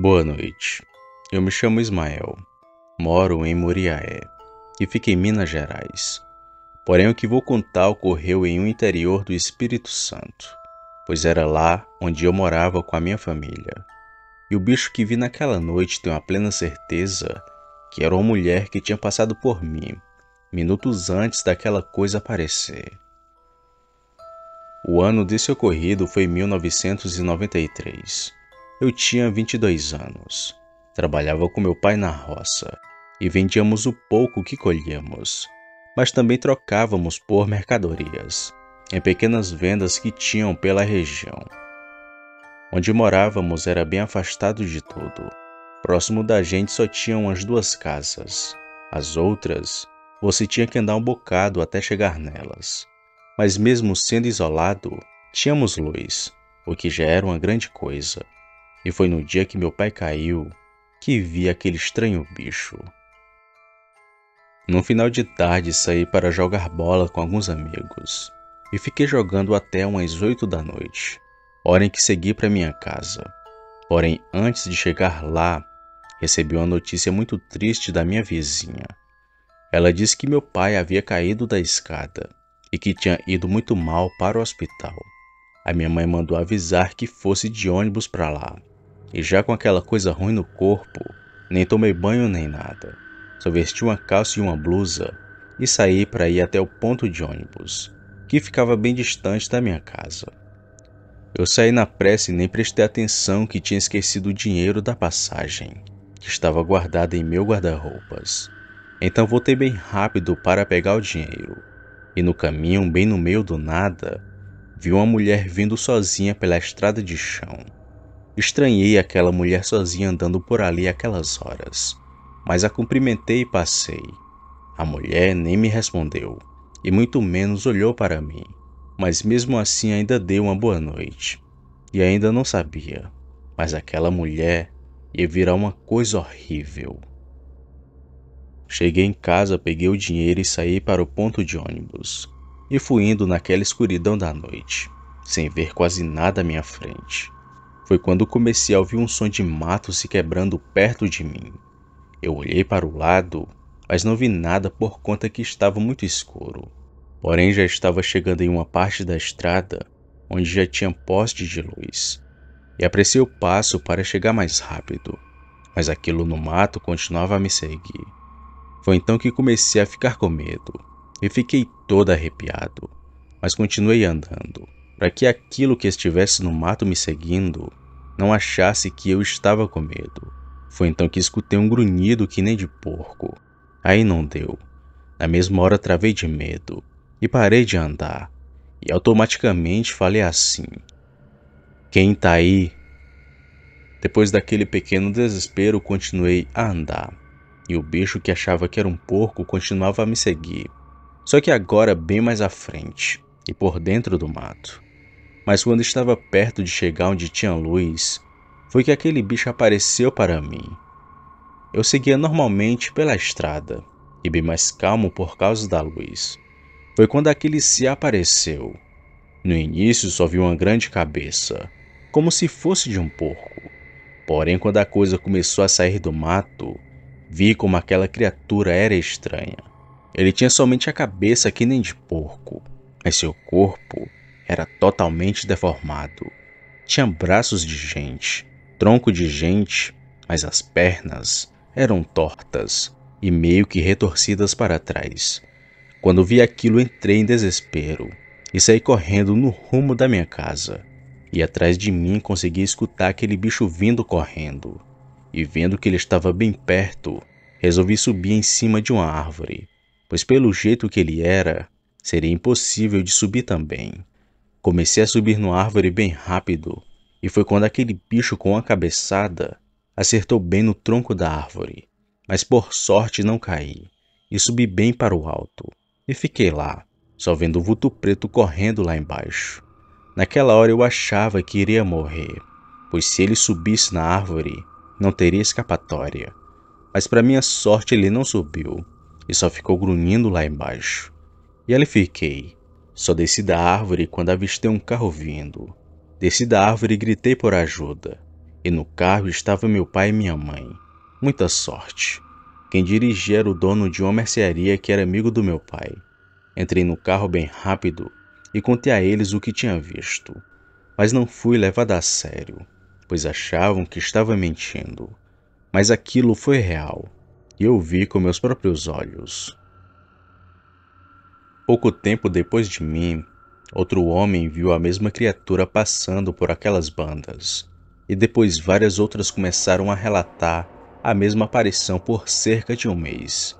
Boa noite. Eu me chamo Ismael, moro em Muriaé e fico em Minas Gerais. Porém, o que vou contar ocorreu em um interior do Espírito Santo, pois era lá onde eu morava com a minha família. E o bicho que vi naquela noite tenho a plena certeza que era uma mulher que tinha passado por mim minutos antes daquela coisa aparecer. O ano desse ocorrido foi 1993 eu tinha 22 anos. Trabalhava com meu pai na roça e vendíamos o pouco que colhíamos, mas também trocávamos por mercadorias em pequenas vendas que tinham pela região. Onde morávamos era bem afastado de tudo. Próximo da gente só tinham as duas casas. As outras, você tinha que andar um bocado até chegar nelas. Mas mesmo sendo isolado, tínhamos luz, o que já era uma grande coisa. E foi no dia que meu pai caiu que vi aquele estranho bicho. No final de tarde saí para jogar bola com alguns amigos e fiquei jogando até umas oito da noite, hora em que segui para minha casa. Porém, antes de chegar lá, recebi uma notícia muito triste da minha vizinha. Ela disse que meu pai havia caído da escada e que tinha ido muito mal para o hospital. A minha mãe mandou avisar que fosse de ônibus para lá. E já com aquela coisa ruim no corpo, nem tomei banho nem nada. Só vesti uma calça e uma blusa e saí para ir até o ponto de ônibus, que ficava bem distante da minha casa. Eu saí na pressa e nem prestei atenção que tinha esquecido o dinheiro da passagem, que estava guardado em meu guarda-roupas. Então voltei bem rápido para pegar o dinheiro. E no caminho, bem no meio do nada, Vi uma mulher vindo sozinha pela estrada de chão. Estranhei aquela mulher sozinha andando por ali aquelas horas, mas a cumprimentei e passei. A mulher nem me respondeu, e muito menos olhou para mim, mas mesmo assim ainda deu uma boa noite. E ainda não sabia, mas aquela mulher ia virar uma coisa horrível. Cheguei em casa, peguei o dinheiro e saí para o ponto de ônibus e fui indo naquela escuridão da noite, sem ver quase nada à minha frente. Foi quando comecei a ouvir um som de mato se quebrando perto de mim. Eu olhei para o lado, mas não vi nada por conta que estava muito escuro. Porém, já estava chegando em uma parte da estrada onde já tinha poste de luz, e apressei o passo para chegar mais rápido, mas aquilo no mato continuava a me seguir. Foi então que comecei a ficar com medo e fiquei todo arrepiado, mas continuei andando, para que aquilo que estivesse no mato me seguindo não achasse que eu estava com medo. Foi então que escutei um grunhido que nem de porco. Aí não deu. Na mesma hora travei de medo e parei de andar, e automaticamente falei assim: Quem tá aí? Depois daquele pequeno desespero, continuei a andar, e o bicho que achava que era um porco continuava a me seguir. Só que agora bem mais à frente e por dentro do mato. Mas quando estava perto de chegar onde tinha luz, foi que aquele bicho apareceu para mim. Eu seguia normalmente pela estrada e bem mais calmo por causa da luz. Foi quando aquele se apareceu. No início só vi uma grande cabeça, como se fosse de um porco. Porém, quando a coisa começou a sair do mato, vi como aquela criatura era estranha. Ele tinha somente a cabeça que nem de porco, mas seu corpo era totalmente deformado. Tinha braços de gente, tronco de gente, mas as pernas eram tortas e meio que retorcidas para trás. Quando vi aquilo, entrei em desespero e saí correndo no rumo da minha casa. E atrás de mim consegui escutar aquele bicho vindo correndo. E vendo que ele estava bem perto, resolvi subir em cima de uma árvore pois pelo jeito que ele era, seria impossível de subir também. Comecei a subir no árvore bem rápido, e foi quando aquele bicho com a cabeçada acertou bem no tronco da árvore, mas por sorte não caí, e subi bem para o alto, e fiquei lá, só vendo o vulto preto correndo lá embaixo. Naquela hora eu achava que iria morrer, pois se ele subisse na árvore, não teria escapatória. Mas para minha sorte ele não subiu, e só ficou grunhindo lá embaixo. E ali fiquei. Só desci da árvore quando avistei um carro vindo. Desci da árvore e gritei por ajuda. E no carro estava meu pai e minha mãe. Muita sorte. Quem dirigia era o dono de uma mercearia que era amigo do meu pai. Entrei no carro bem rápido e contei a eles o que tinha visto. Mas não fui levado a sério, pois achavam que estava mentindo. Mas aquilo foi real e eu vi com meus próprios olhos. Pouco tempo depois de mim, outro homem viu a mesma criatura passando por aquelas bandas, e depois várias outras começaram a relatar a mesma aparição por cerca de um mês.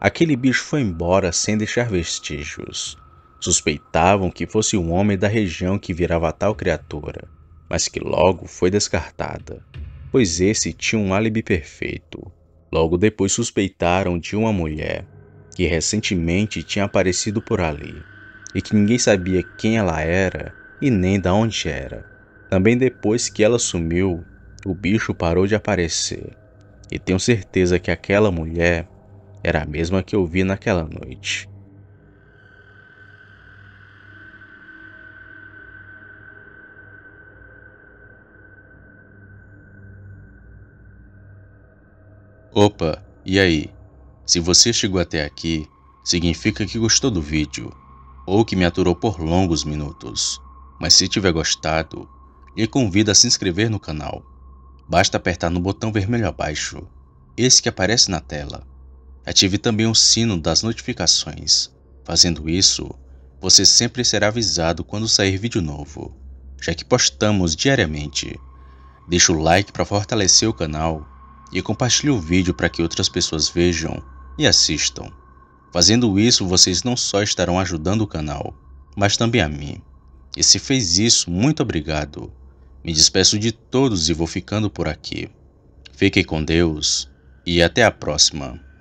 Aquele bicho foi embora sem deixar vestígios. Suspeitavam que fosse um homem da região que virava tal criatura, mas que logo foi descartada, pois esse tinha um álibi perfeito Logo depois suspeitaram de uma mulher que recentemente tinha aparecido por ali e que ninguém sabia quem ela era e nem de onde era. Também depois que ela sumiu, o bicho parou de aparecer e tenho certeza que aquela mulher era a mesma que eu vi naquela noite. Opa, e aí? Se você chegou até aqui, significa que gostou do vídeo ou que me aturou por longos minutos. Mas se tiver gostado, lhe convido a se inscrever no canal. Basta apertar no botão vermelho abaixo, esse que aparece na tela. Ative também o sino das notificações. Fazendo isso, você sempre será avisado quando sair vídeo novo, já que postamos diariamente. Deixe o like para fortalecer o canal e compartilhe o vídeo para que outras pessoas vejam e assistam. Fazendo isso, vocês não só estarão ajudando o canal, mas também a mim. E se fez isso, muito obrigado. Me despeço de todos e vou ficando por aqui. Fiquem com Deus e até a próxima.